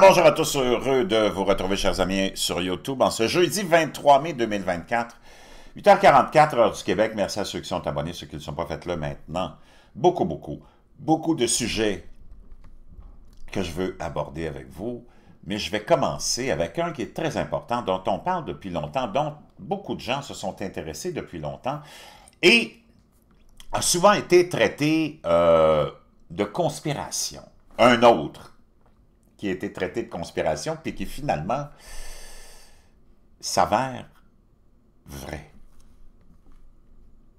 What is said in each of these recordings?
bonjour à tous, heureux de vous retrouver, chers amis, sur YouTube en ce jeudi 23 mai 2024, 8h44, heure du Québec. Merci à ceux qui sont abonnés, ceux qui ne sont pas faits là maintenant. Beaucoup, beaucoup, beaucoup de sujets que je veux aborder avec vous, mais je vais commencer avec un qui est très important, dont on parle depuis longtemps, dont beaucoup de gens se sont intéressés depuis longtemps et a souvent été traité euh, de conspiration. Un autre qui a été traité de conspiration, puis qui finalement s'avère vrai.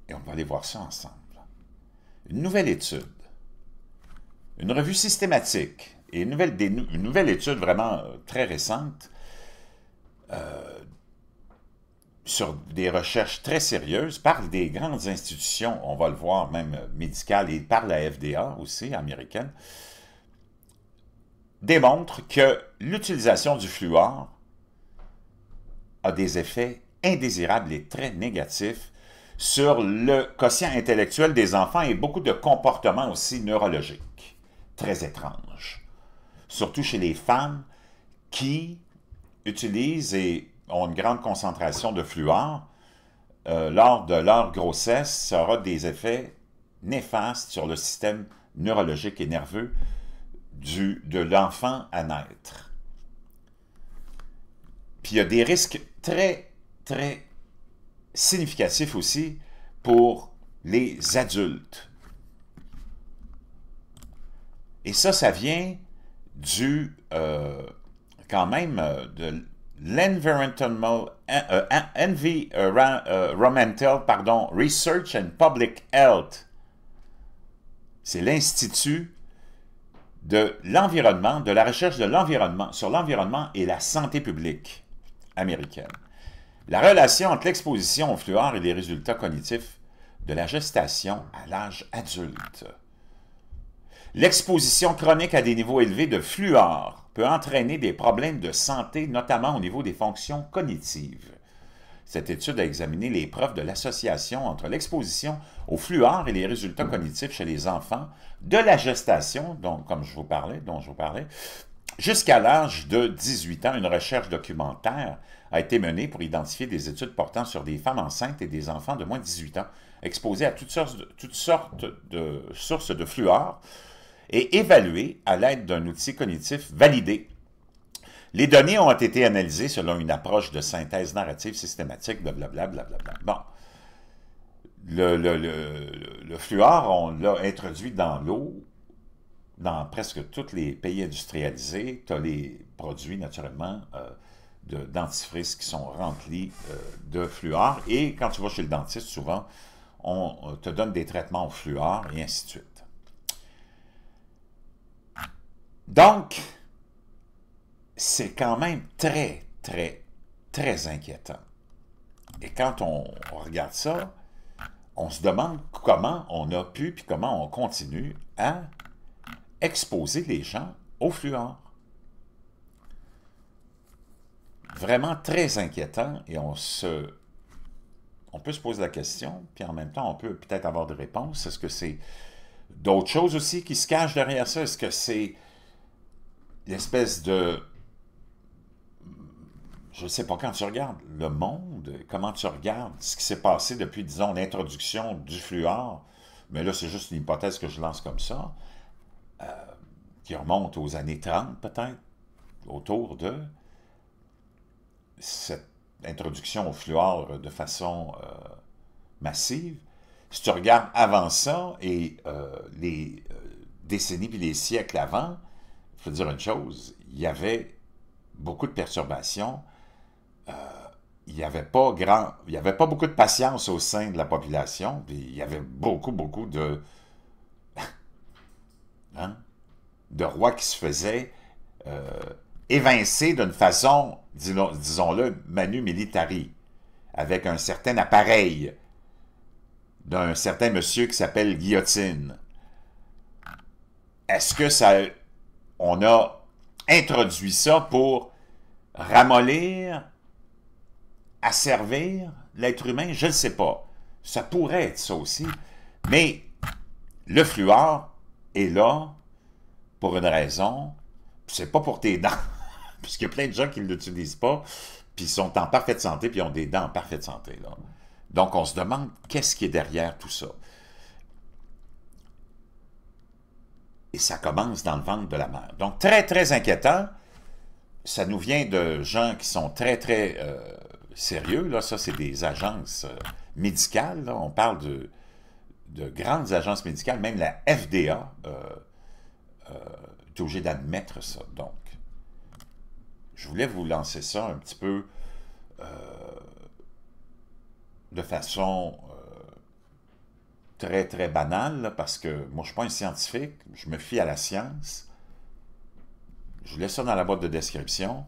Et on va aller voir ça ensemble. Une nouvelle étude, une revue systématique, et une nouvelle, étude vraiment euh, très récente euh, sur des recherches très sérieuses par des grandes institutions, on va le voir même euh, médicales, et par la FDA aussi, américaine, démontre que l'utilisation du fluor a des effets indésirables et très négatifs sur le quotient intellectuel des enfants et beaucoup de comportements aussi neurologiques, très étranges, surtout chez les femmes qui utilisent et ont une grande concentration de fluor. Euh, lors de leur grossesse, ça aura des effets néfastes sur le système neurologique et nerveux, du, de l'enfant à naître. Puis il y a des risques très, très significatifs aussi pour les adultes. Et ça, ça vient du, euh, quand même, euh, de l'Environmental euh, pardon, Research and Public Health. C'est l'Institut de l'environnement, de la recherche de l'environnement, sur l'environnement et la santé publique américaine. La relation entre l'exposition au fluor et les résultats cognitifs de la gestation à l'âge adulte. L'exposition chronique à des niveaux élevés de fluor peut entraîner des problèmes de santé, notamment au niveau des fonctions cognitives. Cette étude a examiné les preuves de l'association entre l'exposition au fluor et les résultats cognitifs chez les enfants de la gestation, dont, comme je vous parlais, dont je vous parlais, Jusqu'à l'âge de 18 ans, une recherche documentaire a été menée pour identifier des études portant sur des femmes enceintes et des enfants de moins de 18 ans exposés à toutes sortes, toutes sortes de sources de fluor et évaluées à l'aide d'un outil cognitif validé les données ont été analysées selon une approche de synthèse narrative systématique, blablabla. Bla, Bon. Le, fluor, on l'a introduit dans l'eau. Dans presque tous les pays industrialisés, tu as les produits, naturellement, euh, de dentifrice qui sont remplis euh, de fluor. Et quand tu vas chez le dentiste, souvent, on te donne des traitements au fluor et ainsi de suite. Donc, c'est quand même très, très, très inquiétant. Et quand on, regarde ça, on se demande comment on a pu, puis comment on continue à exposer les gens au fluor. Vraiment très inquiétant, et on se... On peut se poser la question, puis en même temps, on peut peut-être avoir des réponses. Est-ce que c'est d'autres choses aussi qui se cachent derrière ça? Est-ce que c'est l'espèce de je ne sais pas, quand tu regardes le monde, comment tu regardes ce qui s'est passé depuis, disons, l'introduction du fluor, mais là, c'est juste une hypothèse que je lance comme ça, euh, qui remonte aux années 30 peut-être, autour de cette introduction au fluor de façon euh, massive. Si tu regardes avant ça et euh, les décennies puis les siècles avant, il veux dire une chose, il y avait beaucoup de perturbations euh, il n'y avait pas grand, il y avait pas beaucoup de patience au sein de la population, puis il y avait beaucoup, beaucoup de, hein, de rois qui se faisaient euh, évincer d'une façon, disons-le, manu militari, avec un certain appareil d'un certain monsieur qui s'appelle Guillotine. Est-ce que ça, on a introduit ça pour ramollir à servir l'être humain? Je ne sais pas. Ça pourrait être ça aussi. Mais le fluor est là pour une raison. C'est pas pour tes dents, puisqu'il y a plein de gens qui ne l'utilisent pas, puis ils sont en parfaite santé, puis ils ont des dents en parfaite santé. Donc, on se demande qu'est-ce qui est derrière tout ça. Et ça commence dans le ventre de la mère. Donc, très, très inquiétant. Ça nous vient de gens qui sont très, très euh, sérieux, là, ça, c'est des agences euh, médicales. On parle de, grandes agences médicales. Même la FDA euh, euh, est obligée d'admettre ça. Donc, je voulais vous lancer ça un petit peu de façon très, très banale, parce que moi, je ne suis pas un scientifique. Je me fie à la science. Je vous laisse ça dans la boîte de description.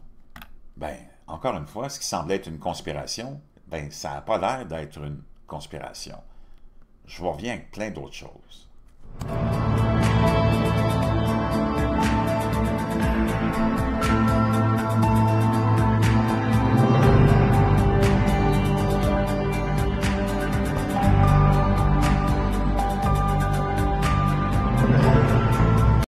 Ben, encore une fois, ce qui semblait être une conspiration, ben, ça n'a pas l'air d'être une conspiration. Je reviens avec plein d'autres choses.